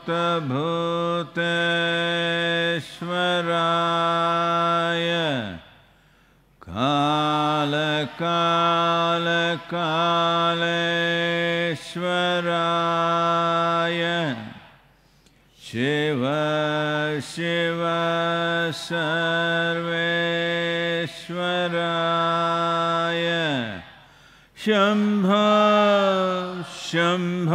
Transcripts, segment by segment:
भूतभूतेश्वराय कालेश्वराय शिव शिव सर्वेश्वराय शंभ शंभ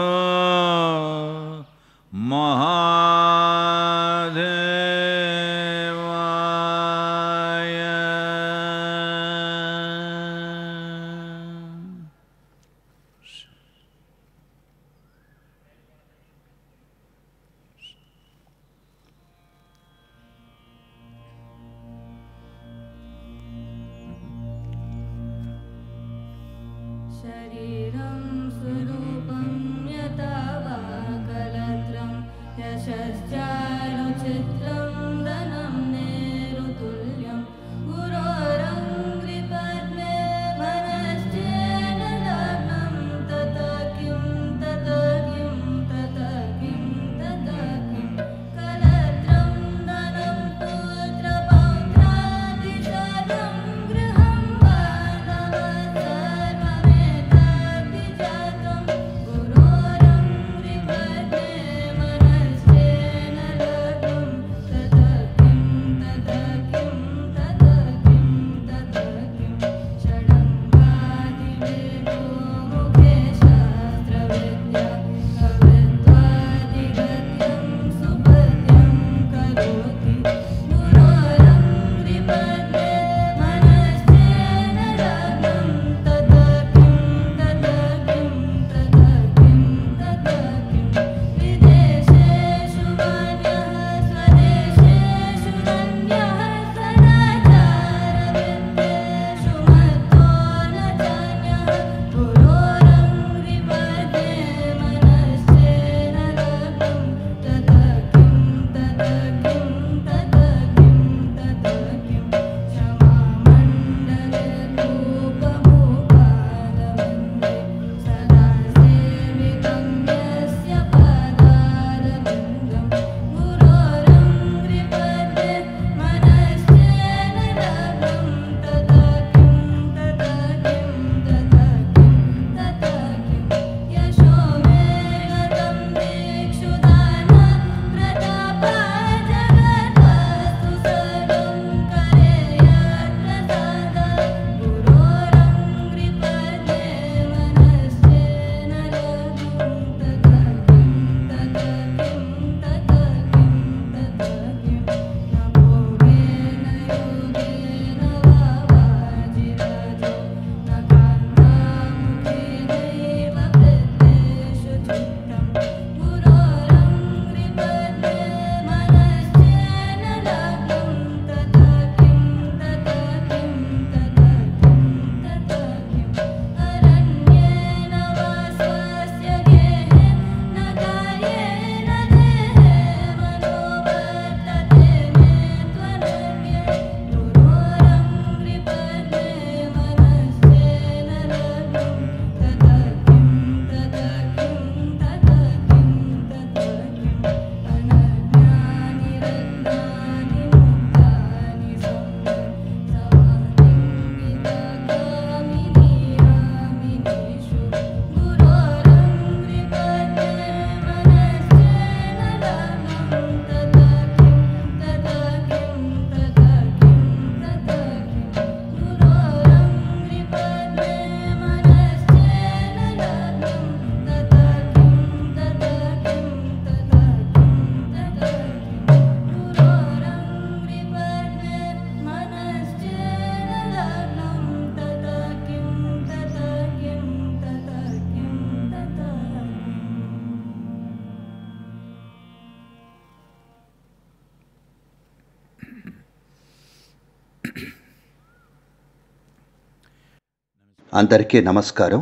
అందరికీ నమస్కారం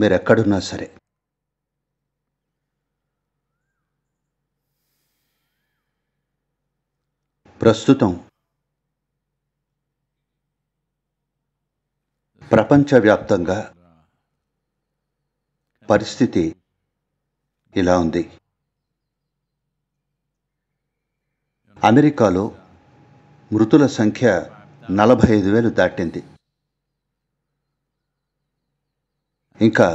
మీరు ఎక్కడున్నా సరే ప్రస్తుతం ప్రపంచవ్యాప్తంగా పరిస్థితి ఇలా ఉంది అమెరికాలో మృతుల సంఖ్య నలభై ఐదు వేలు దాటింది ఇంకా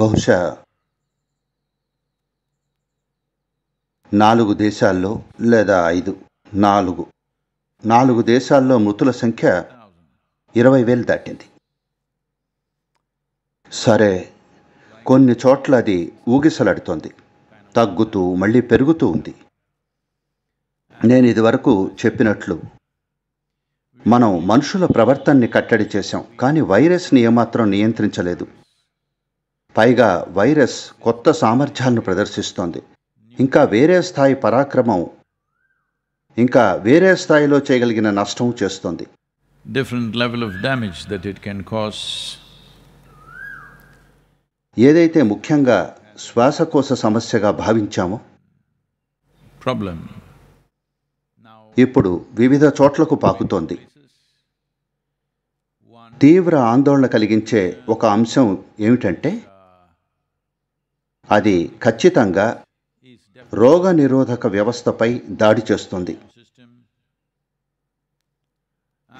బహుశా నాలుగు దేశాల్లో లేదా ఐదు నాలుగు నాలుగు దేశాల్లో మృతుల సంఖ్య ఇరవై వేలు దాటింది సరే కొన్ని చోట్ల అది ఊగిసలాడుతోంది తగ్గుతూ మళ్ళీ పెరుగుతూ ఉంది నేను ఇదివరకు చెప్పినట్లు మనం మనుషుల ప్రవర్తనని కట్టడి చేశాం కానీ వైరస్ని ఏమాత్రం నియంత్రించలేదు పైగా వైరస్ కొత్త సామర్థ్యాలను ప్రదర్శిస్తోంది ఇంకా వేరే స్థాయి పరాక్రమం ఇంకా వేరే స్థాయిలో చేయగలిగిన నష్టం చేస్తుంది different level of damage that it can cause ఏదైతే ముఖ్యంగా శ్వాసకోశ సమస్యగా భావించామో ప్రాబ్లం ఇప్పుడు వివిధ చోట్లకు పాకుతోంది తీవ్ర ఆందోళన కలిగించే ఒక అంశం ఏమిటంటే అది ఖచ్చితంగా రోగ నిరోధక వ్యవస్థపై దాడి చేస్తుంది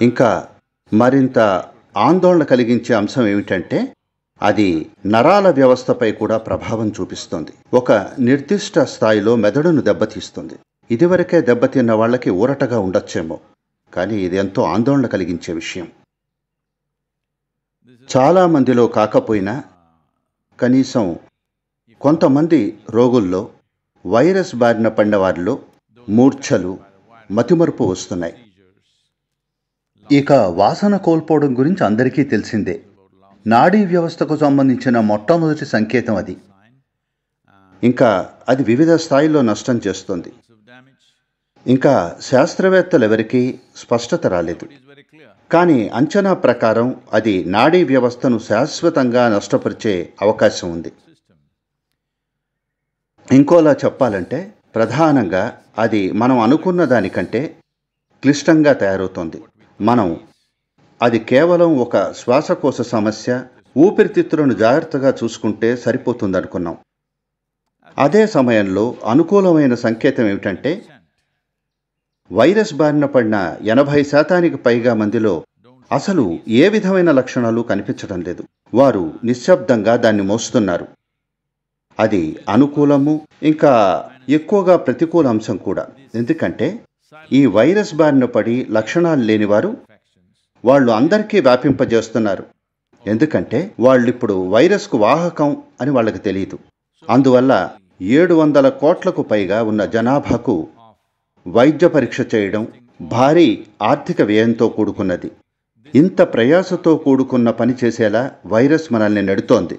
ఇంకా మరింత ఆందోళన కలిగించే అంశం ఏమిటంటే అది నరాల వ్యవస్థపై కూడా ప్రభావం చూపిస్తుంది ఒక నిర్దిష్ట స్థాయిలో మెదడును దెబ్బతీస్తుంది ఇదివరకే దెబ్బతిన్న వాళ్ళకి ఊరటగా ఉండొచ్చేమో కానీ ఇది ఎంతో ఆందోళన కలిగించే విషయం చాలామందిలో కాకపోయినా కనీసం కొంతమంది రోగుల్లో వైరస్ బారిన పడిన వారిలో మూర్ఛలు మతిమరుపు వస్తున్నాయి ఇక వాసన కోల్పోవడం గురించి అందరికీ తెలిసిందే నాడీ వ్యవస్థకు సంబంధించిన మొట్టమొదటి సంకేతం అది ఇంకా అది వివిధ స్థాయిల్లో నష్టం చేస్తుంది ఇంకా శాస్త్రవేత్తలు ఎవరికీ స్పష్టత రాలేదు కానీ అంచనా ప్రకారం అది నాడీ వ్యవస్థను శాశ్వతంగా నష్టపరిచే అవకాశం ఉంది ఇంకోలా చెప్పాలంటే ప్రధానంగా అది మనం అనుకున్న దానికంటే క్లిష్టంగా తయారవుతోంది మనం అది కేవలం ఒక శ్వాసకోశ సమస్య ఊపిరితిత్తులను జాగ్రత్తగా చూసుకుంటే సరిపోతుందనుకున్నాం అదే సమయంలో అనుకూలమైన సంకేతం ఏమిటంటే వైరస్ బారిన పడిన ఎనభై శాతానికి పైగా మందిలో అసలు ఏ విధమైన లక్షణాలు కనిపించడం లేదు వారు నిశ్శబ్దంగా దాన్ని మోస్తున్నారు అది అనుకూలము ఇంకా ఎక్కువగా ప్రతికూల అంశం కూడా ఎందుకంటే ఈ వైరస్ బారిన పడి లక్షణాలు లేనివారు వాళ్ళు అందరికీ వ్యాపింపజేస్తున్నారు ఎందుకంటే వాళ్ళిప్పుడు ఇప్పుడు వైరస్కు వాహకం అని వాళ్ళకి తెలియదు అందువల్ల ఏడు వందల కోట్లకు పైగా ఉన్న జనాభాకు వైద్య పరీక్ష చేయడం భారీ ఆర్థిక వ్యయంతో కూడుకున్నది ఇంత ప్రయాసతో కూడుకున్న పని చేసేలా వైరస్ మనల్ని నెడుతోంది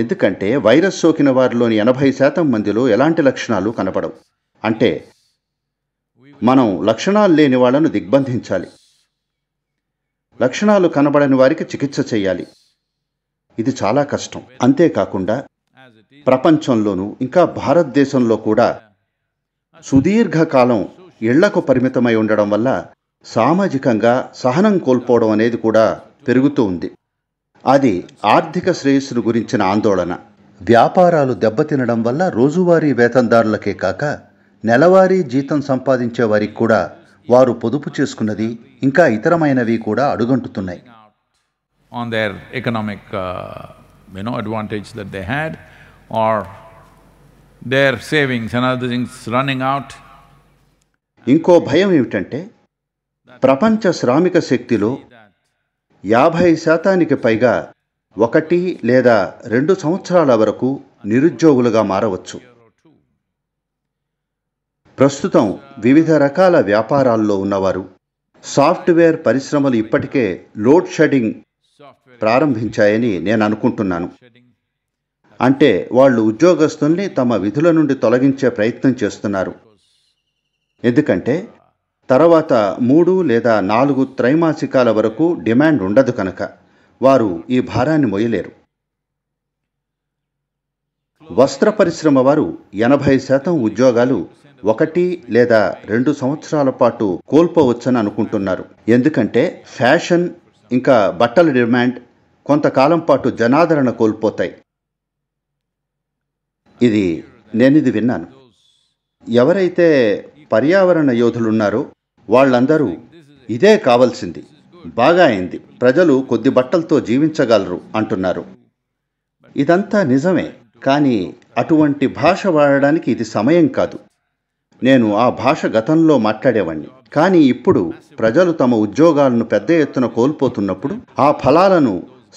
ఎందుకంటే వైరస్ సోకిన వారిలోని ఎనభై శాతం మందిలో ఎలాంటి లక్షణాలు కనపడవు అంటే మనం లక్షణాలు లేని వాళ్లను దిగ్బంధించాలి లక్షణాలు కనబడని వారికి చికిత్స చేయాలి ఇది చాలా కష్టం అంతేకాకుండా ప్రపంచంలోనూ ఇంకా భారతదేశంలో కూడా సుదీర్ఘకాలం ఇళ్లకు పరిమితమై ఉండడం వల్ల సామాజికంగా సహనం కోల్పోవడం అనేది కూడా పెరుగుతూ ఉంది అది ఆర్థిక శ్రేయస్సును గురించిన ఆందోళన వ్యాపారాలు దెబ్బతినడం వల్ల రోజువారీ వేతనదారులకే కాక నెలవారీ జీతం సంపాదించే వారికి కూడా వారు పొదుపు చేసుకున్నది ఇంకా ఇతరమైనవి కూడా అడుగంటుతున్నాయి on their economic you know advantage that they had or their savings and other things running out. ఇంకో భయం ఏమిటంటే ప్రపంచ శ్రామిక శక్తిలో యాభై శాతానికి పైగా ఒకటి లేదా రెండు సంవత్సరాల వరకు నిరుద్యోగులుగా మారవచ్చు ప్రస్తుతం వివిధ రకాల వ్యాపారాల్లో ఉన్నవారు సాఫ్ట్వేర్ పరిశ్రమలు ఇప్పటికే లోడ్ షెడ్డింగ్ ప్రారంభించాయని నేను అనుకుంటున్నాను అంటే వాళ్ళు ఉద్యోగస్తుల్ని తమ విధుల నుండి తొలగించే ప్రయత్నం చేస్తున్నారు ఎందుకంటే తర్వాత మూడు లేదా నాలుగు త్రైమాసికాల వరకు డిమాండ్ ఉండదు కనుక వారు ఈ భారాన్ని మొయ్యలేరు వస్త్ర పరిశ్రమ వారు ఎనభై శాతం ఉద్యోగాలు ఒకటి లేదా రెండు సంవత్సరాల పాటు కోల్పోవచ్చని అనుకుంటున్నారు ఎందుకంటే ఫ్యాషన్ ఇంకా బట్టల డిమాండ్ కొంతకాలం పాటు జనాదరణ కోల్పోతాయి ఇది నేను ఇది విన్నాను ఎవరైతే పర్యావరణ యోధులున్నారో వాళ్ళందరూ ఇదే కావలసింది బాగా అయింది ప్రజలు కొద్ది బట్టలతో జీవించగలరు అంటున్నారు ఇదంతా నిజమే కానీ అటువంటి భాష వాడడానికి ఇది సమయం కాదు నేను ఆ భాష గతంలో మాట్లాడేవాణ్ణి కానీ ఇప్పుడు ప్రజలు తమ ఉద్యోగాలను పెద్ద ఎత్తున కోల్పోతున్నప్పుడు ఆ ఫలాలను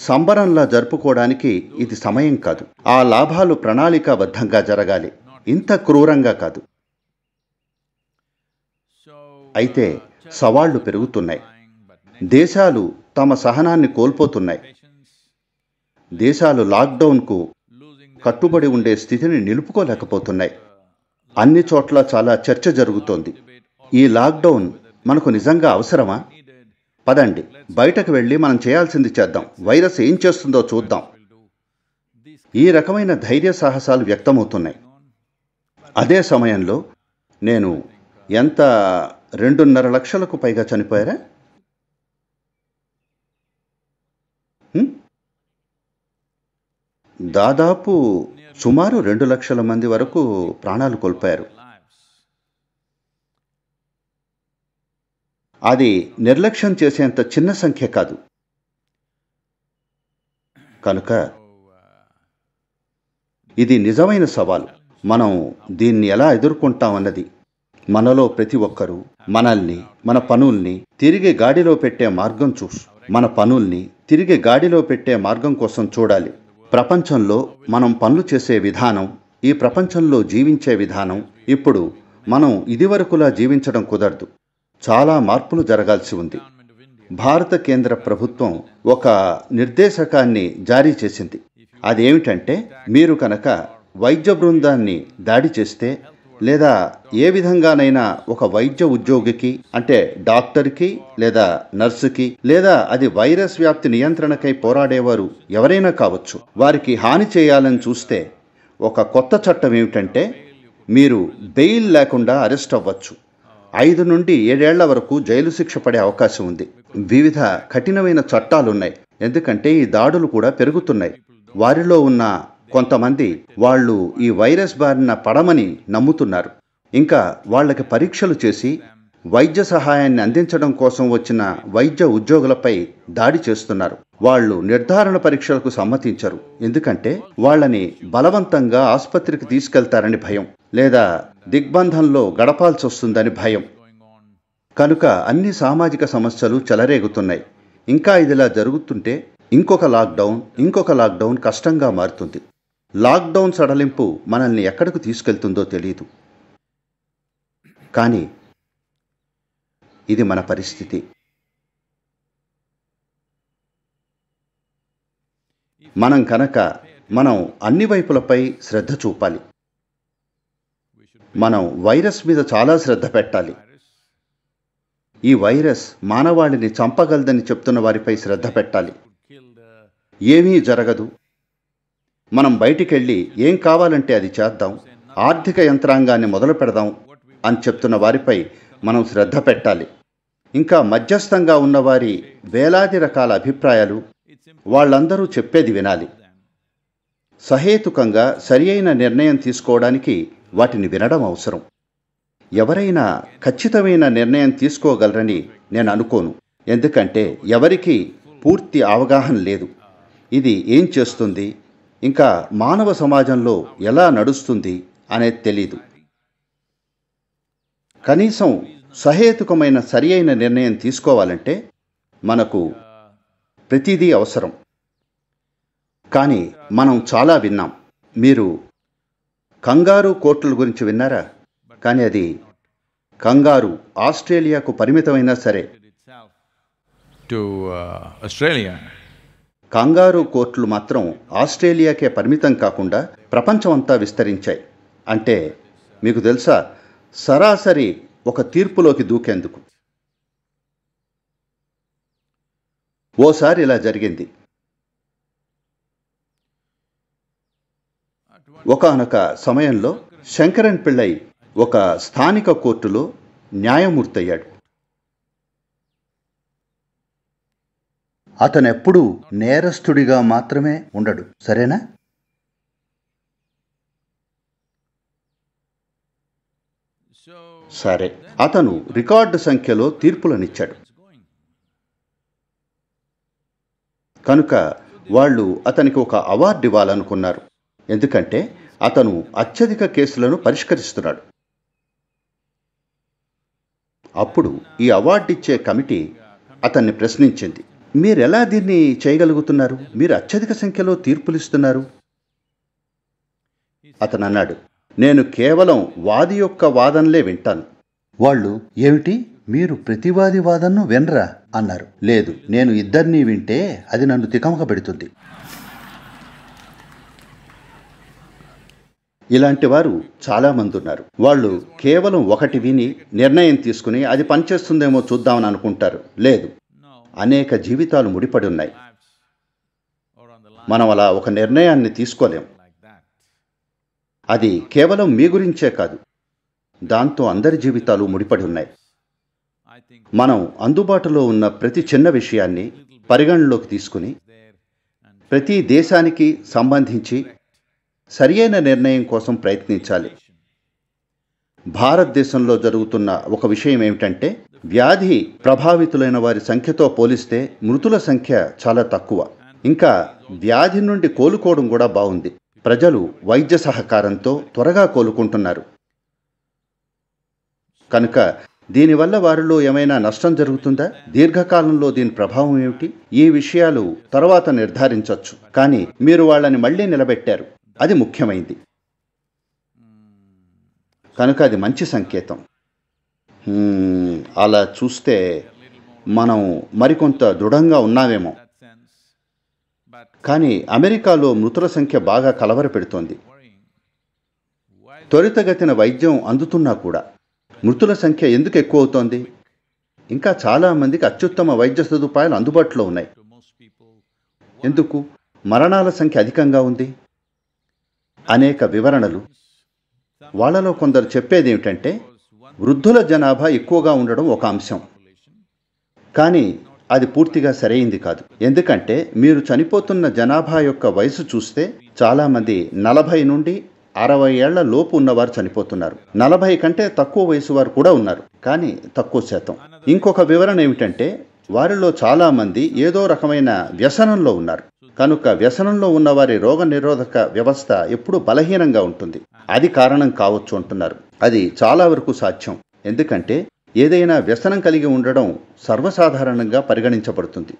సంబరంలా జరుపుకోవడానికి ఇది సమయం కాదు ఆ లాభాలు ప్రణాళికాబద్ధంగా జరగాలి ఇంత క్రూరంగా కాదు అయితే సవాళ్లు పెరుగుతున్నాయి దేశాలు తమ సహనాన్ని కోల్పోతున్నాయి దేశాలు లాక్డౌన్కు కట్టుబడి ఉండే స్థితిని నిలుపుకోలేకపోతున్నాయి అన్ని చోట్ల చాలా చర్చ జరుగుతోంది ఈ లాక్డౌన్ మనకు నిజంగా అవసరమా పదండి బయటకు వెళ్ళి మనం చేయాల్సింది చేద్దాం వైరస్ ఏం చేస్తుందో చూద్దాం ఈ రకమైన ధైర్య సాహసాలు వ్యక్తమవుతున్నాయి అదే సమయంలో నేను ఎంత రెండున్నర లక్షలకు పైగా చనిపోయారా దాదాపు సుమారు రెండు లక్షల మంది వరకు ప్రాణాలు కోల్పోయారు అది నిర్లక్ష్యం చేసేంత చిన్న సంఖ్య కాదు కనుక ఇది నిజమైన సవాలు మనం దీన్ని ఎలా ఎదుర్కొంటామన్నది మనలో ప్రతి ఒక్కరూ మనల్ని మన పనుల్ని తిరిగి గాడిలో పెట్టే మార్గం చూసు మన పనుల్ని తిరిగి గాడిలో పెట్టే మార్గం కోసం చూడాలి ప్రపంచంలో మనం పనులు చేసే విధానం ఈ ప్రపంచంలో జీవించే విధానం ఇప్పుడు మనం ఇదివరకులా జీవించడం కుదరదు చాలా మార్పులు జరగాల్సి ఉంది భారత కేంద్ర ప్రభుత్వం ఒక నిర్దేశకాన్ని జారీ చేసింది అదేమిటంటే మీరు కనుక వైద్య బృందాన్ని దాడి చేస్తే లేదా ఏ విధంగానైనా ఒక వైద్య ఉద్యోగికి అంటే డాక్టర్కి లేదా నర్సుకి లేదా అది వైరస్ వ్యాప్తి నియంత్రణకై పోరాడేవారు ఎవరైనా కావచ్చు వారికి హాని చేయాలని చూస్తే ఒక కొత్త చట్టం ఏమిటంటే మీరు బెయిల్ లేకుండా అరెస్ట్ అవ్వచ్చు ఐదు నుండి ఏడేళ్ల వరకు జైలు శిక్ష పడే అవకాశం ఉంది వివిధ కఠినమైన చట్టాలున్నాయి ఎందుకంటే ఈ దాడులు కూడా పెరుగుతున్నాయి వారిలో ఉన్న కొంతమంది వాళ్ళు ఈ వైరస్ బారిన పడమని నమ్ముతున్నారు ఇంకా వాళ్ళకి పరీక్షలు చేసి వైద్య సహాయాన్ని అందించడం కోసం వచ్చిన వైద్య ఉద్యోగులపై దాడి చేస్తున్నారు వాళ్ళు నిర్ధారణ పరీక్షలకు సమ్మతించరు ఎందుకంటే వాళ్ళని బలవంతంగా ఆసుపత్రికి తీసుకెళ్తారని భయం లేదా దిగ్బంధంలో గడపాల్సి వస్తుందని భయం కనుక అన్ని సామాజిక సమస్యలు చెలరేగుతున్నాయి ఇంకా ఇదిలా జరుగుతుంటే ఇంకొక లాక్డౌన్ ఇంకొక లాక్డౌన్ కష్టంగా మారుతుంది లాక్డౌన్ సడలింపు మనల్ని ఎక్కడికి తీసుకెళ్తుందో తెలియదు కానీ ఇది మన పరిస్థితి మనం కనుక మనం అన్ని వైపులపై శ్రద్ధ చూపాలి మనం వైరస్ మీద చాలా శ్రద్ధ పెట్టాలి ఈ వైరస్ మానవాళిని చంపగలదని చెప్తున్న వారిపై శ్రద్ధ పెట్టాలి ఏమీ జరగదు మనం బయటికెళ్ళి ఏం కావాలంటే అది చేద్దాం ఆర్థిక యంత్రాంగాన్ని మొదలు పెడదాం అని చెప్తున్న వారిపై మనం శ్రద్ధ పెట్టాలి ఇంకా మధ్యస్థంగా ఉన్నవారి వేలాది రకాల అభిప్రాయాలు వాళ్ళందరూ చెప్పేది వినాలి సహేతుకంగా సరి అయిన నిర్ణయం తీసుకోవడానికి వాటిని వినడం అవసరం ఎవరైనా ఖచ్చితమైన నిర్ణయం తీసుకోగలరని నేను అనుకోను ఎందుకంటే ఎవరికీ పూర్తి అవగాహన లేదు ఇది ఏం చేస్తుంది ఇంకా మానవ సమాజంలో ఎలా నడుస్తుంది అనేది తెలీదు కనీసం సహేతుకమైన సరి అయిన నిర్ణయం తీసుకోవాలంటే మనకు ప్రతిదీ అవసరం కానీ మనం చాలా విన్నాం మీరు కంగారు కోర్టుల గురించి విన్నారా కానీ అది కంగారు ఆస్ట్రేలియాకు పరిమితమైనా సరే కంగారు కోర్టులు మాత్రం ఆస్ట్రేలియాకే పరిమితం కాకుండా ప్రపంచమంతా విస్తరించాయి అంటే మీకు తెలుసా సరాసరి ఒక తీర్పులోకి దూకేందుకు ఓసారి ఇలా జరిగింది ఒకనొక సమయంలో శంకరన్ పిళ్ళై ఒక స్థానిక కోర్టులో న్యాయమూర్తి అయ్యాడు అతనెప్పుడూ నేరస్తుడిగా మాత్రమే ఉండడు సరేనా సరే అతను రికార్డు సంఖ్యలో తీర్పులనిచ్చాడు కనుక వాళ్ళు అతనికి ఒక అవార్డు ఇవ్వాలనుకున్నారు ఎందుకంటే అతను అత్యధిక కేసులను పరిష్కరిస్తున్నాడు అప్పుడు ఈ అవార్డు ఇచ్చే కమిటీ అతన్ని ప్రశ్నించింది మీరెలా దీన్ని చేయగలుగుతున్నారు మీరు అత్యధిక సంఖ్యలో తీర్పులిస్తున్నారు అతను అన్నాడు నేను కేవలం వాది యొక్క వాదనలే వింటాను వాళ్ళు ఏమిటి మీరు ప్రతివాది వాదనను వినరా అన్నారు లేదు నేను ఇద్దరినీ వింటే అది నన్ను తికమక పెడుతుంది ఇలాంటి వారు చాలామంది ఉన్నారు వాళ్ళు కేవలం ఒకటి విని నిర్ణయం తీసుకుని అది పనిచేస్తుందేమో చూద్దామని అనుకుంటారు లేదు అనేక జీవితాలు ముడిపడి ఉన్నాయి మనం అలా ఒక నిర్ణయాన్ని తీసుకోలేం అది కేవలం మీ గురించే కాదు దాంతో అందరి జీవితాలు ముడిపడి ఉన్నాయి మనం అందుబాటులో ఉన్న ప్రతి చిన్న విషయాన్ని పరిగణలోకి తీసుకుని ప్రతి దేశానికి సంబంధించి సరియైన నిర్ణయం కోసం ప్రయత్నించాలి భారతదేశంలో జరుగుతున్న ఒక విషయం ఏమిటంటే వ్యాధి ప్రభావితులైన వారి సంఖ్యతో పోలిస్తే మృతుల సంఖ్య చాలా తక్కువ ఇంకా వ్యాధి నుండి కోలుకోవడం కూడా బాగుంది ప్రజలు వైద్య సహకారంతో త్వరగా కోలుకుంటున్నారు కనుక దీనివల్ల వారిలో ఏమైనా నష్టం జరుగుతుందా దీర్ఘకాలంలో దీని ప్రభావం ఏమిటి ఈ విషయాలు తర్వాత నిర్ధారించవచ్చు కానీ మీరు వాళ్ళని మళ్ళీ నిలబెట్టారు అది ముఖ్యమైంది కనుక అది మంచి సంకేతం అలా చూస్తే మనం మరికొంత దృఢంగా ఉన్నామేమో కానీ అమెరికాలో మృతుల సంఖ్య బాగా కలవరపెడుతోంది త్వరితగతిన వైద్యం అందుతున్నా కూడా మృతుల సంఖ్య ఎందుకు ఎక్కువ అవుతోంది ఇంకా చాలామందికి అత్యుత్తమ వైద్య సదుపాయాలు అందుబాటులో ఉన్నాయి ఎందుకు మరణాల సంఖ్య అధికంగా ఉంది అనేక వివరణలు వాళ్లలో కొందరు చెప్పేది ఏమిటంటే వృద్ధుల జనాభా ఎక్కువగా ఉండడం ఒక అంశం కానీ అది పూర్తిగా సరైంది కాదు ఎందుకంటే మీరు చనిపోతున్న జనాభా యొక్క వయసు చూస్తే చాలామంది నలభై నుండి అరవై ఏళ్ల లోపు ఉన్నవారు చనిపోతున్నారు నలభై కంటే తక్కువ వయసు వారు కూడా ఉన్నారు కానీ తక్కువ శాతం ఇంకొక వివరణ ఏమిటంటే వారిలో చాలామంది ఏదో రకమైన వ్యసనంలో ఉన్నారు కనుక వ్యసనంలో ఉన్న వారి రోగ నిరోధక వ్యవస్థ ఎప్పుడూ బలహీనంగా ఉంటుంది అది కారణం కావచ్చు అంటున్నారు అది చాలా వరకు సాధ్యం ఎందుకంటే ఏదైనా వ్యసనం కలిగి ఉండడం సర్వసాధారణంగా పరిగణించబడుతుంది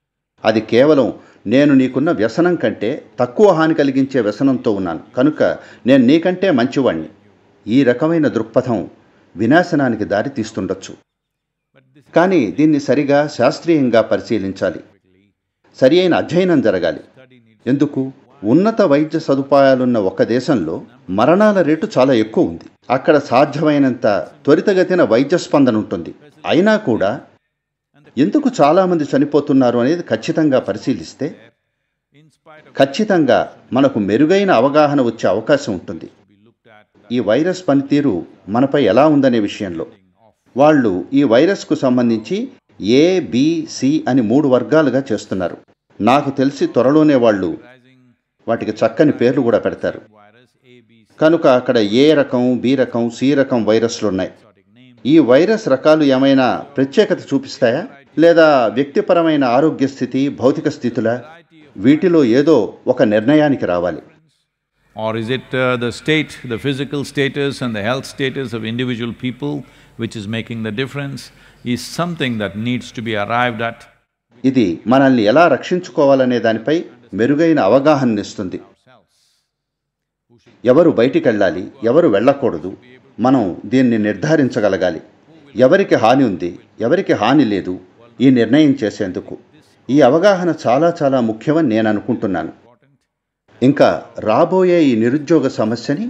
అది కేవలం నేను నీకున్న వ్యసనం కంటే తక్కువ హాని కలిగించే వ్యసనంతో ఉన్నాను కనుక నేను నీకంటే మంచివాణ్ణి ఈ రకమైన దృక్పథం వినాశనానికి దారి తీస్తుండొచ్చు కానీ దీన్ని సరిగా శాస్త్రీయంగా పరిశీలించాలి సరి అయిన అధ్యయనం జరగాలి ఎందుకు ఉన్నత వైద్య సదుపాయాలున్న ఒక దేశంలో మరణాల రేటు చాలా ఎక్కువ ఉంది అక్కడ సాధ్యమైనంత త్వరితగతిన వైద్య స్పందన ఉంటుంది అయినా కూడా ఎందుకు చాలామంది చనిపోతున్నారు అనేది ఖచ్చితంగా పరిశీలిస్తే ఖచ్చితంగా మనకు మెరుగైన అవగాహన వచ్చే అవకాశం ఉంటుంది ఈ వైరస్ పనితీరు మనపై ఎలా ఉందనే విషయంలో వాళ్ళు ఈ వైరస్కు సంబంధించి ఏ బిసి అని మూడు వర్గాలుగా చేస్తున్నారు నాకు తెలిసి త్వరలోనే వాళ్ళు వాటికి చక్కని పేర్లు కూడా పెడతారు కనుక అక్కడ ఏ రకం బి రకం సి రకం వైరస్లు ఉన్నాయి ఈ వైరస్ రకాలు ఏమైనా ప్రత్యేకత చూపిస్తాయా లేదా వ్యక్తిపరమైన ఆరోగ్య స్థితి భౌతిక స్థితుల వీటిలో ఏదో ఒక నిర్ణయానికి రావాలి or is it the state the physical status and the health status of individual people which is making the difference ఈ something that needs to be arrived at ఇది మనల్ని ఎలా రక్షించుకోవాలనే దానిపై మెరుగైన అవగాహన ఇస్తుంది ఎవరు బయటికి వెళ్ళాలి ఎవరు వెళ్ళకూడదు మనం దీన్ని నిర్ధారించగలగాలి ఎవరికి హాని ఉంది ఎవరికి హాని లేదు ఈ నిర్ణయం చేసేందుకు ఈ అవగాహన చాలా చాలా ముఖ్యమని నేను అనుకుంటున్నాను ఇంకా రాబోయే ఈ నిరుద్యోగ సమస్యని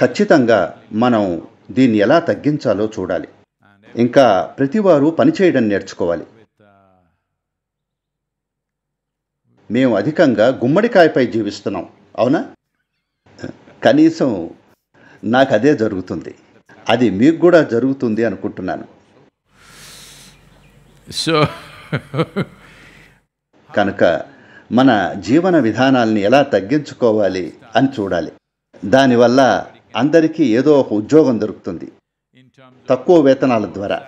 ఖచ్చితంగా మనం దీన్ని ఎలా తగ్గించాలో చూడాలి ఇంకా ప్రతివారు పనిచేయడం నేర్చుకోవాలి మేము అధికంగా గుమ్మడికాయపై జీవిస్తున్నాం అవునా కనీసం నాకు అదే జరుగుతుంది అది మీకు కూడా జరుగుతుంది అనుకుంటున్నాను సో కనుక మన జీవన విధానాల్ని ఎలా తగ్గించుకోవాలి అని చూడాలి దానివల్ల అందరికీ ఏదో ఒక ఉద్యోగం దొరుకుతుంది తక్కువ వేతనాల ద్వారా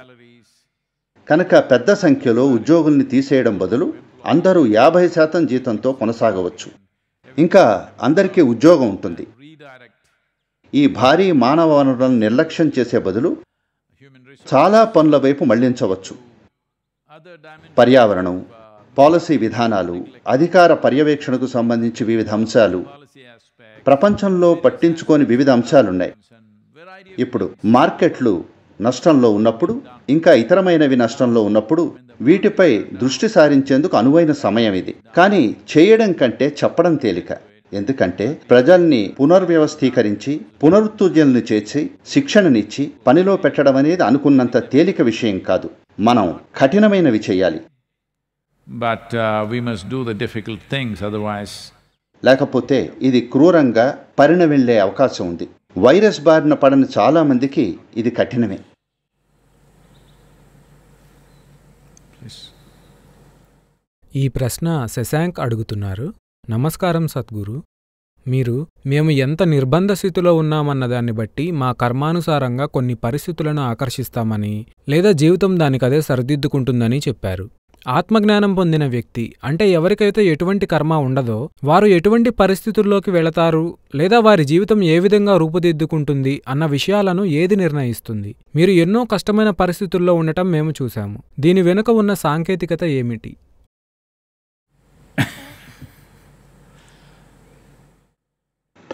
కనుక పెద్ద సంఖ్యలో ఉద్యోగుల్ని తీసేయడం బదులు అందరూ యాభై శాతం జీతంతో కొనసాగవచ్చు ఇంకా అందరికీ ఉద్యోగం ఉంటుంది ఈ భారీ మానవ వనరులను నిర్లక్ష్యం చేసే బదులు చాలా పనుల వైపు మళ్లించవచ్చు పర్యావరణం పాలసీ విధానాలు అధికార పర్యవేక్షణకు సంబంధించి వివిధ అంశాలు ప్రపంచంలో పట్టించుకొని వివిధ అంశాలున్నాయి ఇప్పుడు మార్కెట్లు నష్టంలో ఉన్నప్పుడు ఇంకా ఇతరమైనవి నష్టంలో ఉన్నప్పుడు వీటిపై దృష్టి సారించేందుకు అనువైన సమయం ఇది కానీ చేయడం కంటే చెప్పడం తేలిక ఎందుకంటే ప్రజల్ని పునర్వ్యవస్థీకరించి పునరుత్తేజనలు చేసి శిక్షణనిచ్చి పనిలో పెట్టడం అనేది అనుకున్నంత తేలిక విషయం కాదు మనం కఠినమైనవి చేయాలి బట్ డిఫికల్ట్ థింగ్స్ అదర్వైజ్ లేకపోతే ఇది క్రూరంగా పరిణమిల్లే అవకాశం ఉంది వైరస్ బారిన పడని చాలామందికి ఇది కఠినమే ఈ ప్రశ్న శశాంక్ అడుగుతున్నారు నమస్కారం సద్గురు మీరు మేము ఎంత నిర్బంధ స్థితిలో ఉన్నామన్న దాన్ని బట్టి మా కర్మానుసారంగా కొన్ని పరిస్థితులను ఆకర్షిస్తామని లేదా జీవితం దానికదే సరిదిద్దుకుంటుందని చెప్పారు ఆత్మజ్ఞానం పొందిన వ్యక్తి అంటే ఎవరికైతే ఎటువంటి కర్మ ఉండదో వారు ఎటువంటి పరిస్థితుల్లోకి వెళతారు లేదా వారి జీవితం ఏ విధంగా రూపుదిద్దుకుంటుంది అన్న విషయాలను ఏది నిర్ణయిస్తుంది మీరు ఎన్నో కష్టమైన పరిస్థితుల్లో ఉండటం మేము చూశాము దీని వెనుక ఉన్న సాంకేతికత ఏమిటి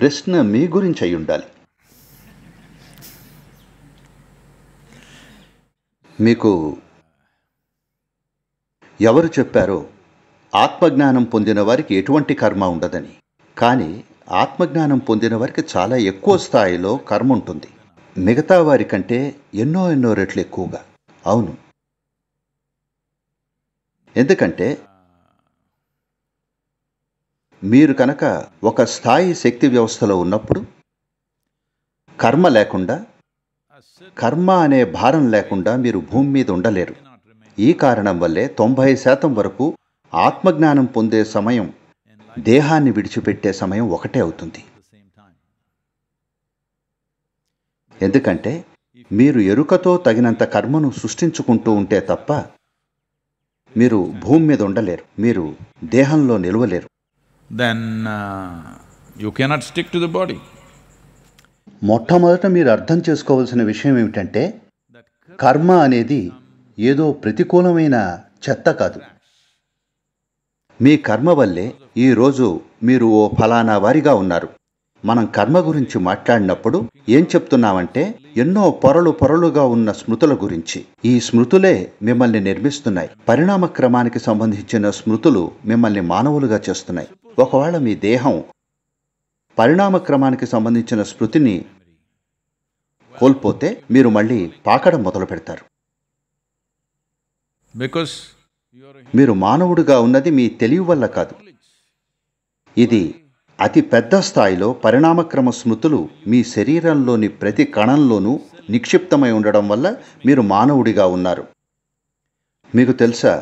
ప్రశ్న మీ గురించి అయి ఉండాలి మీకు ఎవరు చెప్పారో ఆత్మజ్ఞానం పొందిన వారికి ఎటువంటి కర్మ ఉండదని కానీ ఆత్మజ్ఞానం పొందిన వారికి చాలా ఎక్కువ స్థాయిలో కర్మ ఉంటుంది మిగతా వారి కంటే ఎన్నో ఎన్నో రెట్లు ఎక్కువగా అవును ఎందుకంటే మీరు కనుక ఒక స్థాయి శక్తి వ్యవస్థలో ఉన్నప్పుడు కర్మ లేకుండా కర్మ అనే భారం లేకుండా మీరు భూమి మీద ఉండలేరు ఈ కారణం వల్లే తొంభై శాతం వరకు ఆత్మజ్ఞానం పొందే సమయం దేహాన్ని విడిచిపెట్టే సమయం ఒకటే అవుతుంది ఎందుకంటే మీరు ఎరుకతో తగినంత కర్మను సృష్టించుకుంటూ ఉంటే తప్ప మీరు భూమి మీద ఉండలేరు మీరు దేహంలో నిలవలేరు then uh, you cannot stick to the body. మొట్టమొదట మీరు అర్థం చేసుకోవాల్సిన విషయం ఏమిటంటే కర్మ అనేది ఏదో ప్రతికూలమైన చెత్త కాదు మీ కర్మ వల్లే ఈరోజు మీరు ఓ ఫలానా వారిగా ఉన్నారు మనం కర్మ గురించి మాట్లాడినప్పుడు ఏం చెప్తున్నామంటే ఎన్నో పొరలు పొరలుగా ఉన్న స్మృతుల గురించి ఈ స్మృతులే మిమ్మల్ని నిర్మిస్తున్నాయి పరిణామ క్రమానికి సంబంధించిన స్మృతులు మిమ్మల్ని మానవులుగా చేస్తున్నాయి ఒకవేళ మీ దేహం పరిణామ క్రమానికి సంబంధించిన స్మృతిని కోల్పోతే మీరు మళ్ళీ పాకడం మొదలు పెడతారు బికాస్ మీరు మానవుడుగా ఉన్నది మీ తెలివి వల్ల కాదు ఇది అతి పెద్ద స్థాయిలో పరిణామక్రమ స్మృతులు మీ శరీరంలోని ప్రతి కణంలోనూ నిక్షిప్తమై ఉండడం వల్ల మీరు మానవుడిగా ఉన్నారు మీకు తెలుసా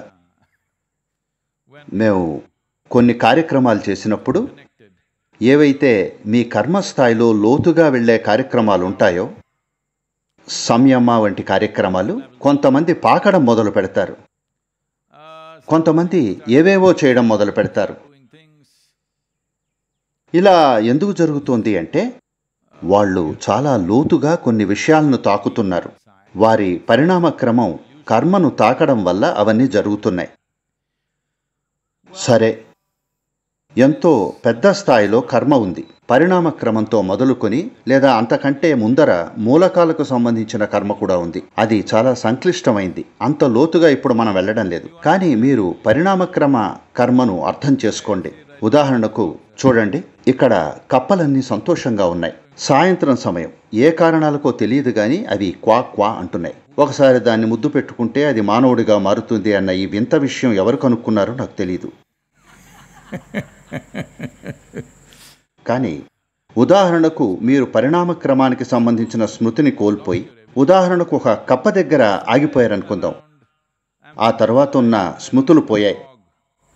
మేము కొన్ని కార్యక్రమాలు చేసినప్పుడు ఏవైతే మీ కర్మస్థాయిలో లోతుగా వెళ్లే కార్యక్రమాలు ఉంటాయో సంయమ వంటి కార్యక్రమాలు కొంతమంది పాకడం మొదలు పెడతారు కొంతమంది ఏవేవో చేయడం మొదలు పెడతారు ఇలా ఎందుకు జరుగుతోంది అంటే వాళ్ళు చాలా లోతుగా కొన్ని విషయాలను తాకుతున్నారు వారి పరిణామక్రమం కర్మను తాకడం వల్ల అవన్నీ జరుగుతున్నాయి సరే ఎంతో పెద్ద స్థాయిలో కర్మ ఉంది పరిణామక్రమంతో మొదలుకొని లేదా అంతకంటే ముందర మూలకాలకు సంబంధించిన కర్మ కూడా ఉంది అది చాలా సంక్లిష్టమైంది అంత లోతుగా ఇప్పుడు మనం వెళ్ళడం లేదు కానీ మీరు పరిణామక్రమ కర్మను అర్థం చేసుకోండి ఉదాహరణకు చూడండి ఇక్కడ కప్పలన్నీ సంతోషంగా ఉన్నాయి సాయంత్రం సమయం ఏ కారణాలకో తెలియదు కానీ అవి క్వా క్వా అంటున్నాయి ఒకసారి దాన్ని ముద్దు పెట్టుకుంటే అది మానవుడిగా మారుతుంది అన్న ఈ వింత విషయం ఎవరు కనుక్కున్నారో నాకు తెలియదు కానీ ఉదాహరణకు మీరు పరిణామక్రమానికి సంబంధించిన స్మృతిని కోల్పోయి ఉదాహరణకు ఒక కప్ప దగ్గర ఆగిపోయారనుకుందాం ఆ తర్వాత ఉన్న స్మృతులు పోయాయి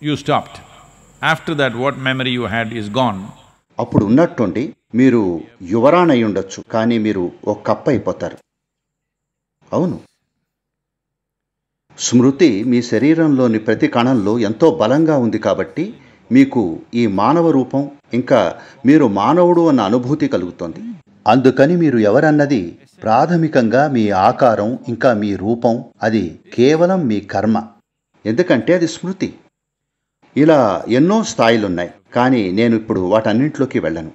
you stopped after that what memory you had is gone అప్పుడు ఉన్నట్టుండి మీరు యువరానై ఉండొచ్చు కానీ మీరు ఒక కప్ప అయిపోతారు అవును స్మృతి మీ శరీరంలోని ప్రతి కణంలో ఎంతో బలంగా ఉంది కాబట్టి మీకు ఈ మానవ రూపం ఇంకా మీరు మానవుడు అన్న అనుభూతి కలుగుతుంది అందుకని మీరు ఎవరన్నది ప్రాథమికంగా మీ ఆకారం ఇంకా మీ రూపం అది కేవలం మీ కర్మ ఎందుకంటే అది స్మృతి ఇలా ఎన్నో స్థాయిలున్నాయి కానీ నేను ఇప్పుడు వాటన్నింటిలోకి వెళ్ళను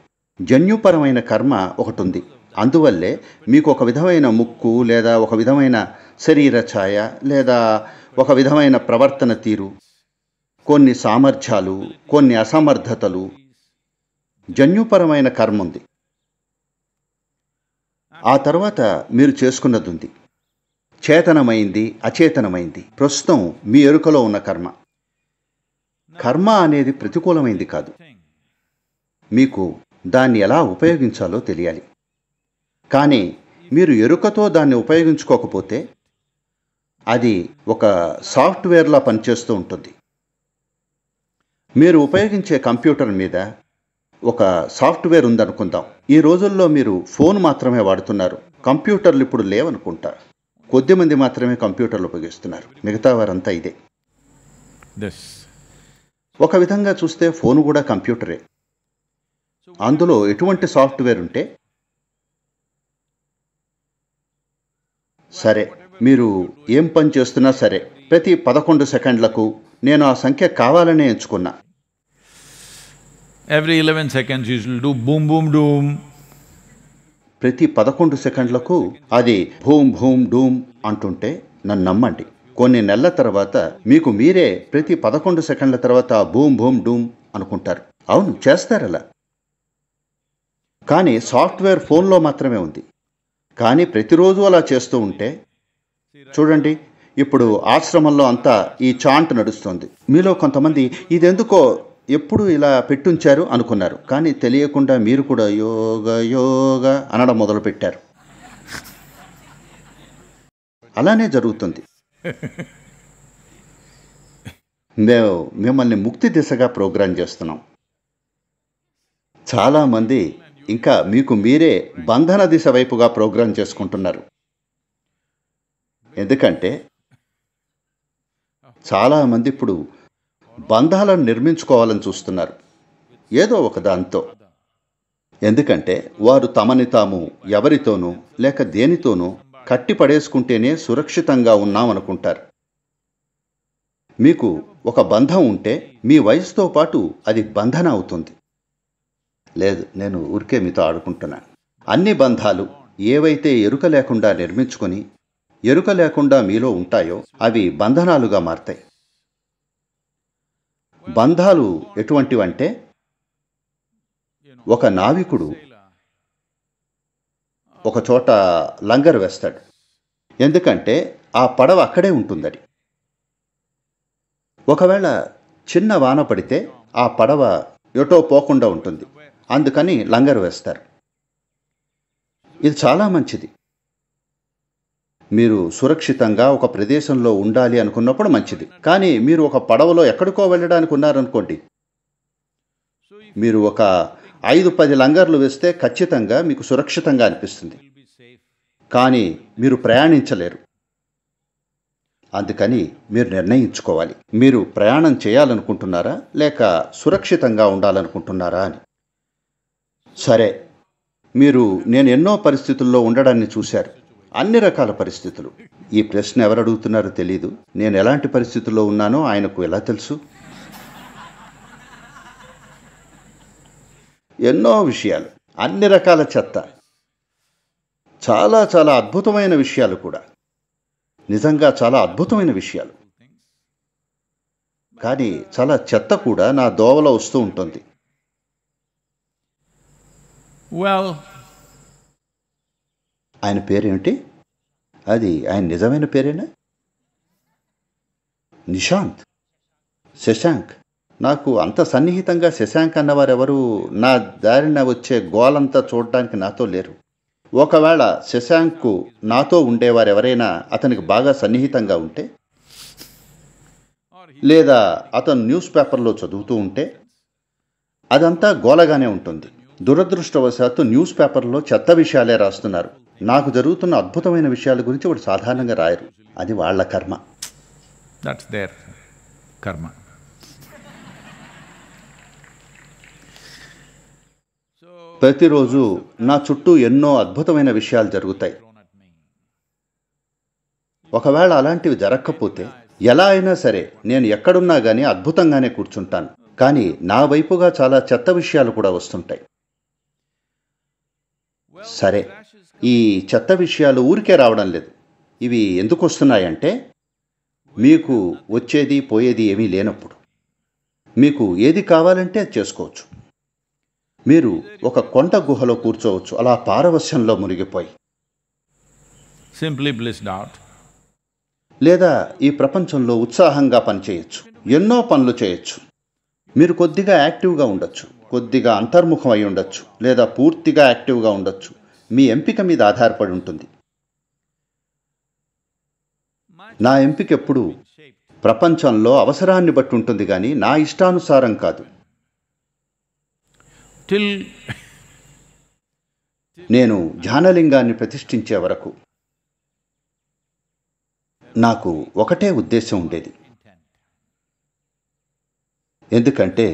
జన్యుపరమైన కర్మ ఒకటి ఉంది అందువల్లే మీకు ఒక విధమైన ముక్కు లేదా ఒక విధమైన శరీర ఛాయ లేదా ఒక విధమైన ప్రవర్తన తీరు కొన్ని సామర్థ్యాలు కొన్ని అసమర్థతలు జన్యుపరమైన కర్మ ఉంది ఆ తర్వాత మీరు చేసుకున్నది ఉంది చేతనమైంది అచేతనమైంది ప్రస్తుతం మీ ఎరుకలో ఉన్న కర్మ కర్మ అనేది ప్రతికూలమైంది కాదు మీకు దాన్ని ఎలా ఉపయోగించాలో తెలియాలి కానీ మీరు ఎరుకతో దాన్ని ఉపయోగించుకోకపోతే అది ఒక సాఫ్ట్వేర్లా పనిచేస్తూ ఉంటుంది మీరు ఉపయోగించే కంప్యూటర్ మీద ఒక సాఫ్ట్వేర్ ఉందనుకుందాం ఈ రోజుల్లో మీరు ఫోన్ మాత్రమే వాడుతున్నారు కంప్యూటర్లు ఇప్పుడు లేవనుకుంటా కొద్దిమంది మాత్రమే కంప్యూటర్లు ఉపయోగిస్తున్నారు మిగతా వారంతా ఇదే ఒక విధంగా చూస్తే ఫోన్ కూడా కంప్యూటరే అందులో ఎటువంటి సాఫ్ట్వేర్ ఉంటే సరే మీరు ఏం పని చేస్తున్నా సరే ప్రతి పదకొండు సెకండ్లకు నేను ఆ సంఖ్య కావాలని ఎంచుకున్నా every eleven seconds boom boom doom ప్రతి పదకొండు సెకండ్లకు అది భూమ్ భూమ్ డూమ్ అంటుంటే నన్ను నమ్మండి కొన్ని నెలల తర్వాత మీకు మీరే ప్రతి పదకొండు సెకండ్ల తర్వాత భూమ్ భూమ్ డూమ్ అనుకుంటారు అవును చేస్తారలా కానీ సాఫ్ట్వేర్ ఫోన్లో మాత్రమే ఉంది కానీ ప్రతిరోజు అలా చేస్తూ ఉంటే చూడండి ఇప్పుడు ఆశ్రమంలో అంతా ఈ చాంట్ నడుస్తుంది మీలో కొంతమంది ఇదెందుకో ఎప్పుడు ఇలా పెట్టుంచారు అనుకున్నారు కానీ తెలియకుండా మీరు కూడా యోగ యోగ అనడం మొదలుపెట్టారు అలానే జరుగుతుంది మేము మిమ్మల్ని ముక్తి దిశగా ప్రోగ్రాం చేస్తున్నాం చాలామంది ఇంకా మీకు మీరే బంధన దిశ వైపుగా ప్రోగ్రాం చేసుకుంటున్నారు ఎందుకంటే చాలామంది ఇప్పుడు బంధాలను నిర్మించుకోవాలని చూస్తున్నారు ఏదో ఒక దాంతో ఎందుకంటే వారు తమని తాము ఎవరితోనూ లేక దేనితోనూ కట్టి పడేసుకుంటేనే సురక్షితంగా ఉన్నామనుకుంటారు మీకు ఒక బంధం ఉంటే మీ వయసుతో పాటు అది బంధన అవుతుంది లేదు నేను ఊరికే మీతో ఆడుకుంటున్నాను అన్ని బంధాలు ఏవైతే ఎరుక లేకుండా నిర్మించుకొని ఎరుక లేకుండా మీలో ఉంటాయో అవి బంధనాలుగా మారతాయి బంధాలు ఎటువంటివంటే ఒక నావికుడు ఒక చోట లంగర్ వేస్తాడు ఎందుకంటే ఆ పడవ అక్కడే ఉంటుందని ఒకవేళ చిన్న వాన పడితే ఆ పడవ ఎటో పోకుండా ఉంటుంది అందుకని లంగర్ వేస్తారు ఇది చాలా మంచిది మీరు సురక్షితంగా ఒక ప్రదేశంలో ఉండాలి అనుకున్నప్పుడు మంచిది కానీ మీరు ఒక పడవలో ఎక్కడికో వెళ్ళడానికి ఉన్నారనుకోండి మీరు ఒక ఐదు పది లంగర్లు వేస్తే ఖచ్చితంగా మీకు సురక్షితంగా అనిపిస్తుంది కానీ మీరు ప్రయాణించలేరు అందుకని మీరు నిర్ణయించుకోవాలి మీరు ప్రయాణం చేయాలనుకుంటున్నారా లేక సురక్షితంగా ఉండాలనుకుంటున్నారా అని సరే మీరు నేను ఎన్నో పరిస్థితుల్లో ఉండడాన్ని చూశారు అన్ని రకాల పరిస్థితులు ఈ ప్రశ్న ఎవరు అడుగుతున్నారో తెలీదు నేను ఎలాంటి పరిస్థితుల్లో ఉన్నానో ఆయనకు ఎలా తెలుసు ఎన్నో విషయాలు అన్ని రకాల చెత్త చాలా చాలా అద్భుతమైన విషయాలు కూడా నిజంగా చాలా అద్భుతమైన విషయాలు కానీ చాలా చెత్త కూడా నా దోవలో వస్తూ ఉంటుంది ఆయన పేరేమిటి అది ఆయన నిజమైన పేరేనా నిశాంత్ శశాంక్ నాకు అంత సన్నిహితంగా శశాంక్ అన్నవారెవరూ నా దారిన వచ్చే గోలంతా చూడడానికి నాతో లేరు ఒకవేళ శశాంక్కు నాతో ఉండేవారెవరైనా అతనికి బాగా సన్నిహితంగా ఉంటే లేదా అతను న్యూస్ పేపర్లో చదువుతూ ఉంటే అదంతా గోలగానే ఉంటుంది దురదృష్టవశాత్తు న్యూస్ పేపర్లో చెత్త విషయాలే రాస్తున్నారు నాకు జరుగుతున్న అద్భుతమైన విషయాల గురించి వాడు సాధారణంగా రాయరు అది వాళ్ళ కర్మ దట్స్ దేర్ కర్మ ప్రతిరోజు నా చుట్టూ ఎన్నో అద్భుతమైన విషయాలు జరుగుతాయి ఒకవేళ అలాంటివి జరగకపోతే ఎలా అయినా సరే నేను ఎక్కడున్నా కానీ అద్భుతంగానే కూర్చుంటాను కానీ నా వైపుగా చాలా చెత్త విషయాలు కూడా వస్తుంటాయి సరే ఈ చెత్త విషయాలు ఊరికే రావడం లేదు ఇవి ఎందుకు వస్తున్నాయంటే మీకు వచ్చేది పోయేది ఏమీ లేనప్పుడు మీకు ఏది కావాలంటే అది చేసుకోవచ్చు మీరు ఒక కొండ గుహలో కూర్చోవచ్చు అలా పారవశ్యంలో మునిగిపోయి సింప్లీ బ్లిస్ అవుట్ లేదా ఈ ప్రపంచంలో ఉత్సాహంగా పనిచేయచ్చు ఎన్నో పనులు చేయొచ్చు మీరు కొద్దిగా యాక్టివ్గా ఉండొచ్చు కొద్దిగా అంతర్ముఖం అయి ఉండొచ్చు లేదా పూర్తిగా యాక్టివ్గా ఉండొచ్చు మీ ఎంపిక మీద ఆధారపడి ఉంటుంది నా ఎంపిక ఎప్పుడు ప్రపంచంలో అవసరాన్ని బట్టి ఉంటుంది కానీ నా ఇష్టానుసారం కాదు టిల్ నేను ధ్యానలింగాన్ని ప్రతిష్ఠించే వరకు నాకు ఒకటే ఉద్దేశం ఉండేది ఎందుకంటే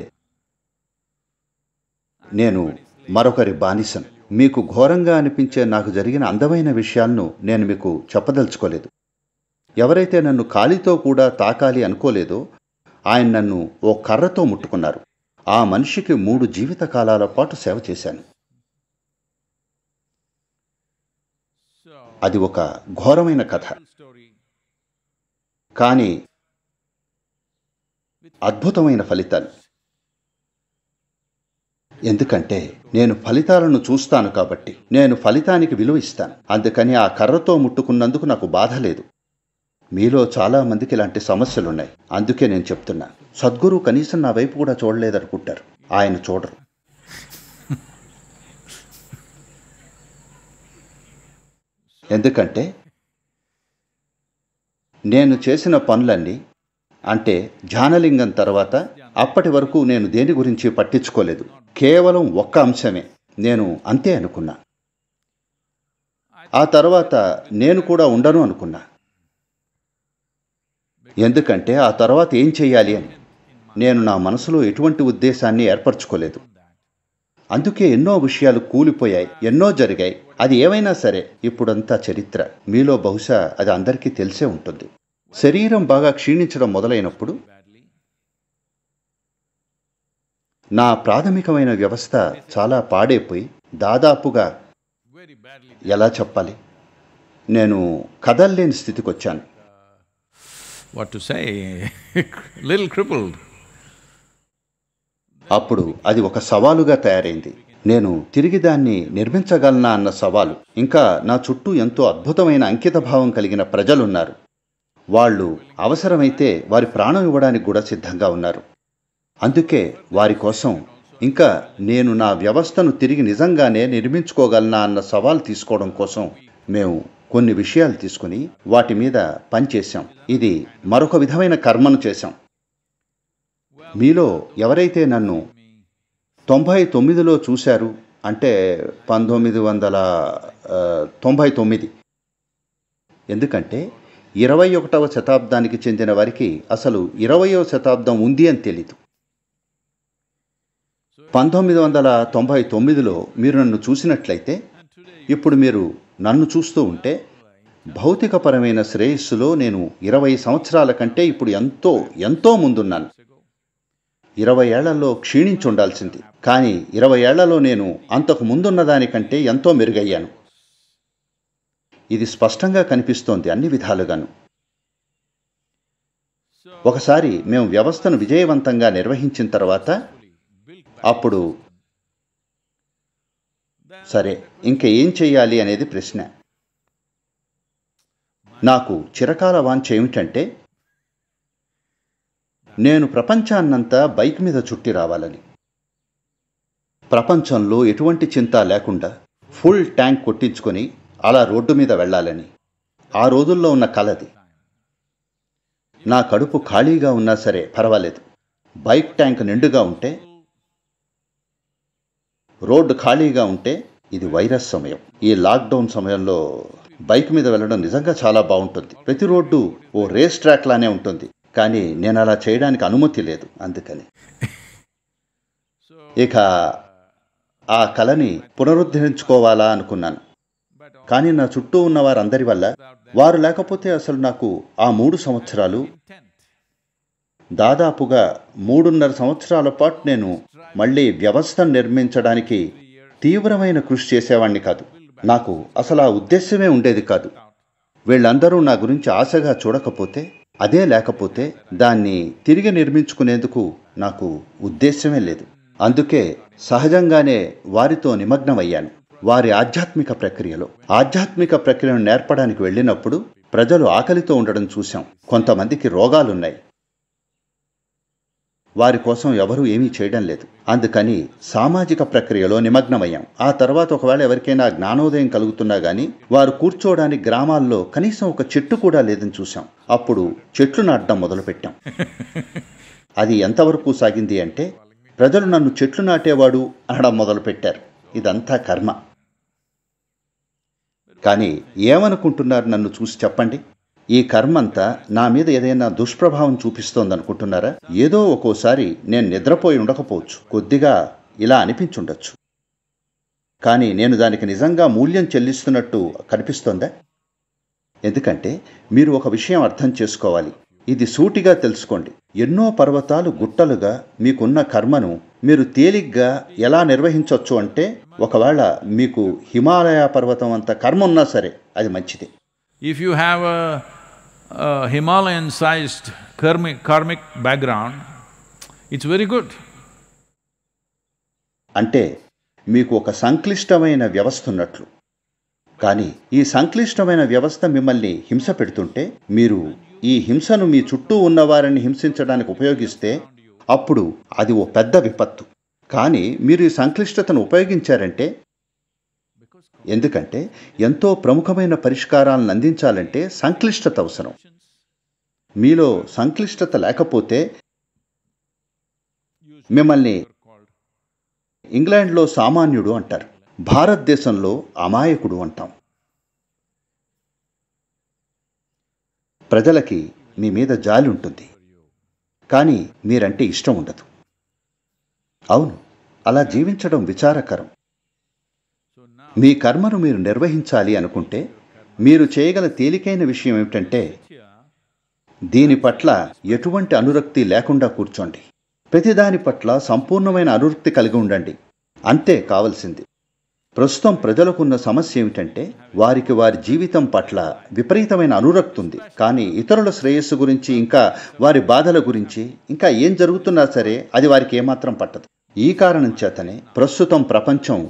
నేను మరొకరి బానిసను మీకు ఘోరంగా అనిపించే నాకు జరిగిన అందమైన విషయాలను నేను మీకు చెప్పదలుచుకోలేదు ఎవరైతే నన్ను ఖాళీతో కూడా తాకాలి అనుకోలేదో ఆయన నన్ను ఓ కర్రతో ముట్టుకున్నారు ఆ మనిషికి మూడు జీవితకాలాల పాటు సేవ చేశాను అది ఒక ఘోరమైన కథ కానీ అద్భుతమైన ఫలితాలు ఎందుకంటే నేను ఫలితాలను చూస్తాను కాబట్టి నేను ఫలితానికి విలువ ఇస్తాను అందుకని ఆ కర్రతో ముట్టుకున్నందుకు నాకు బాధ లేదు మీలో చాలామందికి ఇలాంటి సమస్యలు ఉన్నాయి అందుకే నేను చెప్తున్నా సద్గురు కనీసం నా వైపు కూడా చూడలేదనుకుంటారు ఆయన చూడరు ఎందుకంటే నేను చేసిన పనులన్నీ అంటే ధ్యానలింగం తర్వాత అప్పటి వరకు నేను దేని గురించి పట్టించుకోలేదు కేవలం ఒక్క అంశమే నేను అంతే అనుకున్నా ఆ తర్వాత నేను కూడా ఉండను అనుకున్నా ఎందుకంటే ఆ తర్వాత ఏం చేయాలి అని నేను నా మనసులో ఎటువంటి ఉద్దేశాన్ని ఏర్పరచుకోలేదు అందుకే ఎన్నో విషయాలు కూలిపోయాయి ఎన్నో జరిగాయి అది ఏమైనా సరే ఇప్పుడంతా చరిత్ర మీలో బహుశా అది అందరికీ తెలిసే ఉంటుంది శరీరం బాగా క్షీణించడం మొదలైనప్పుడు నా ప్రాథమికమైన వ్యవస్థ చాలా పాడైపోయి దాదాపుగా ఎలా చెప్పాలి నేను కదల్లేని స్థితికి వచ్చాను what టు say, అప్పుడు అది ఒక సవాలుగా తయారైంది నేను తిరిగి దాన్ని నిర్మించగలనా అన్న సవాలు ఇంకా నా చుట్టూ ఎంతో అద్భుతమైన అంకితభావం కలిగిన ప్రజలున్నారు వాళ్ళు అవసరమైతే వారి ప్రాణం ఇవ్వడానికి కూడా సిద్ధంగా ఉన్నారు అందుకే వారి కోసం ఇంకా నేను నా వ్యవస్థను తిరిగి నిజంగానే నిర్మించుకోగలనా అన్న సవాల్ తీసుకోవడం కోసం మేము కొన్ని విషయాలు తీసుకుని వాటి మీద పనిచేశాం ఇది మరొక విధమైన కర్మను చేశాం మీలో ఎవరైతే నన్ను తొంభై తొమ్మిదిలో చూశారు అంటే పంతొమ్మిది వందల తొంభై తొమ్మిది ఎందుకంటే ఇరవై ఒకటవ శతాబ్దానికి చెందిన వారికి అసలు ఇరవయో శతాబ్దం ఉంది అని తెలీదు పంతొమ్మిది వందల తొంభై తొమ్మిదిలో మీరు నన్ను చూసినట్లయితే ఇప్పుడు మీరు నన్ను చూస్తూ ఉంటే భౌతికపరమైన శ్రేయస్సులో నేను ఇరవై సంవత్సరాల కంటే ఇప్పుడు ఎంతో ఎంతో ముందున్నాను ఇరవై ఏళ్లలో క్షీణించి ఉండాల్సింది కానీ ఇరవై ఏళ్లలో నేను అంతకు ముందున్న దానికంటే ఎంతో మెరుగయ్యాను ఇది స్పష్టంగా కనిపిస్తోంది అన్ని విధాలుగాను ఒకసారి మేము వ్యవస్థను విజయవంతంగా నిర్వహించిన తర్వాత అప్పుడు సరే ఇంక ఏం చేయాలి అనేది ప్రశ్న నాకు చిరకాల వాంఛ ఏమిటంటే నేను ప్రపంచాన్నంతా బైక్ మీద చుట్టి రావాలని ప్రపంచంలో ఎటువంటి చింత లేకుండా ఫుల్ ట్యాంక్ కొట్టించుకొని అలా రోడ్డు మీద వెళ్ళాలని ఆ రోజుల్లో ఉన్న కలది నా కడుపు ఖాళీగా ఉన్నా సరే పర్వాలేదు బైక్ ట్యాంక్ నిండుగా ఉంటే రోడ్డు ఖాళీగా ఉంటే ఇది వైరస్ సమయం ఈ లాక్డౌన్ సమయంలో బైక్ మీద వెళ్ళడం నిజంగా చాలా బాగుంటుంది ప్రతి రోడ్డు ఓ రేస్ ట్రాక్ లానే ఉంటుంది కానీ నేను అలా చేయడానికి అనుమతి లేదు అందుకని ఇక ఆ కళని పునరుద్ధరించుకోవాలా అనుకున్నాను కానీ నా చుట్టూ ఉన్న వారందరి వల్ల వారు లేకపోతే అసలు నాకు ఆ మూడు సంవత్సరాలు దాదాపుగా మూడున్నర సంవత్సరాల పాటు నేను మళ్ళీ వ్యవస్థను నిర్మించడానికి తీవ్రమైన కృషి చేసేవాణ్ణి కాదు నాకు అసలు ఆ ఉద్దేశమే ఉండేది కాదు వీళ్ళందరూ నా గురించి ఆశగా చూడకపోతే అదే లేకపోతే దాన్ని తిరిగి నిర్మించుకునేందుకు నాకు ఉద్దేశమే లేదు అందుకే సహజంగానే వారితో నిమగ్నమయ్యాను వారి ఆధ్యాత్మిక ప్రక్రియలో ఆధ్యాత్మిక ప్రక్రియను నేర్పడానికి వెళ్ళినప్పుడు ప్రజలు ఆకలితో ఉండడం చూశాం కొంతమందికి రోగాలున్నాయి వారి కోసం ఎవరూ ఏమీ చేయడం లేదు అందుకని సామాజిక ప్రక్రియలో నిమగ్నమయ్యాం ఆ తర్వాత ఒకవేళ ఎవరికైనా జ్ఞానోదయం కలుగుతున్నా గానీ వారు కూర్చోవడానికి గ్రామాల్లో కనీసం ఒక చెట్టు కూడా లేదని చూశాం అప్పుడు చెట్లు నాటడం మొదలుపెట్టాం అది ఎంతవరకు సాగింది అంటే ప్రజలు నన్ను చెట్లు నాటేవాడు అనడం మొదలుపెట్టారు ఇదంతా కర్మ కానీ ఏమనుకుంటున్నారు నన్ను చూసి చెప్పండి ఈ కర్మంతా నా మీద ఏదైనా దుష్ప్రభావం చూపిస్తోందనుకుంటున్నారా ఏదో ఒక్కోసారి నేను నిద్రపోయి ఉండకపోవచ్చు కొద్దిగా ఇలా అనిపించుండొచ్చు కానీ నేను దానికి నిజంగా మూల్యం చెల్లిస్తున్నట్టు కనిపిస్తోందా ఎందుకంటే మీరు ఒక విషయం అర్థం చేసుకోవాలి ఇది సూటిగా తెలుసుకోండి ఎన్నో పర్వతాలు గుట్టలుగా మీకున్న కర్మను మీరు తేలిగ్గా ఎలా నిర్వహించవచ్చు అంటే ఒకవేళ మీకు హిమాలయ పర్వతం అంత కర్మ ఉన్నా సరే అది మంచిదే If you have a, a Himalayan-sized karmic, karmic background, it's very good. అంటే మీకు ఒక సంక్లిష్టమైన వ్యవస్థ ఉన్నట్లు కానీ ఈ సంక్లిష్టమైన వ్యవస్థ మిమ్మల్ని హింస పెడుతుంటే మీరు ఈ హింసను మీ చుట్టూ ఉన్నవారిని హింసించడానికి ఉపయోగిస్తే అప్పుడు అది ఓ పెద్ద విపత్తు కానీ మీరు ఈ సంక్లిష్టతను ఉపయోగించారంటే ఎందుకంటే ఎంతో ప్రముఖమైన పరిష్కారాలను అందించాలంటే సంక్లిష్టత అవసరం మీలో సంక్లిష్టత లేకపోతే మిమ్మల్ని ఇంగ్లాండ్లో సామాన్యుడు అంటారు భారతదేశంలో అమాయకుడు అంటాం ప్రజలకి మీ మీద జాలి ఉంటుంది కానీ మీరంటే ఇష్టం ఉండదు అవును అలా జీవించడం విచారకరం మీ కర్మను మీరు నిర్వహించాలి అనుకుంటే మీరు చేయగల తేలికైన విషయం ఏమిటంటే దీని పట్ల ఎటువంటి అనురక్తి లేకుండా కూర్చోండి ప్రతిదాని పట్ల సంపూర్ణమైన అనురక్తి కలిగి ఉండండి అంతే కావలసింది ప్రస్తుతం ప్రజలకున్న సమస్య ఏమిటంటే వారికి వారి జీవితం పట్ల విపరీతమైన అనురక్తి ఉంది కానీ ఇతరుల శ్రేయస్సు గురించి ఇంకా వారి బాధల గురించి ఇంకా ఏం జరుగుతున్నా సరే అది వారికి ఏమాత్రం పట్టదు ఈ కారణం చేతనే ప్రస్తుతం ప్రపంచం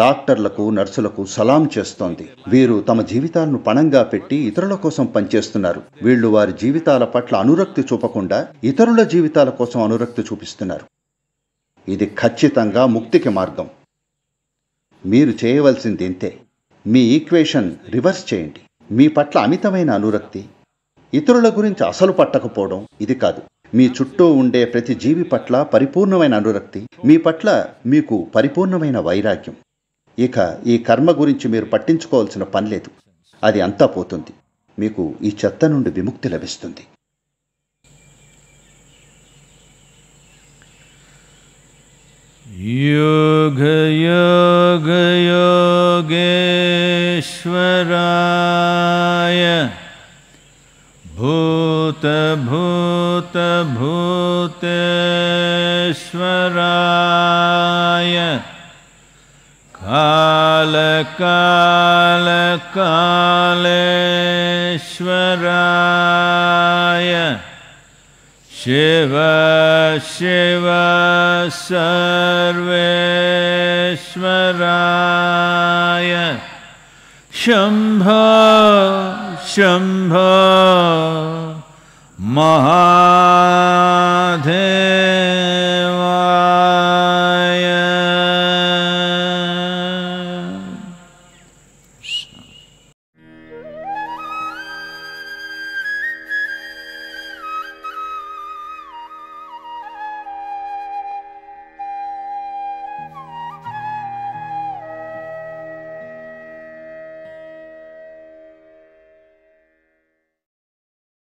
డాక్టర్లకు నర్సులకు సలాం చేస్తోంది వీరు తమ జీవితాలను పణంగా పెట్టి ఇతరుల కోసం పనిచేస్తున్నారు వీళ్లు వారి జీవితాల పట్ల అనురక్తి చూపకుండా ఇతరుల జీవితాల కోసం అనురక్తి చూపిస్తున్నారు ఇది ఖచ్చితంగా ముక్తికి మార్గం మీరు చేయవలసింది ఇంతే మీ ఈక్వేషన్ రివర్స్ చేయండి మీ పట్ల అమితమైన అనురక్తి ఇతరుల గురించి అసలు పట్టకపోవడం ఇది కాదు మీ చుట్టూ ఉండే ప్రతి జీవి పట్ల పరిపూర్ణమైన అనురక్తి మీ పట్ల మీకు పరిపూర్ణమైన వైరాగ్యం ఇక ఈ కర్మ గురించి మీరు పట్టించుకోవాల్సిన పనిలేదు అది అంతా పోతుంది మీకు ఈ చెత్త నుండి విముక్తి లభిస్తుంది భూత భూత భూతేశ్వరాయ काल काल कालेश्वराय शिव शिव सर्वेश्वराय शंभ शंभ महाधे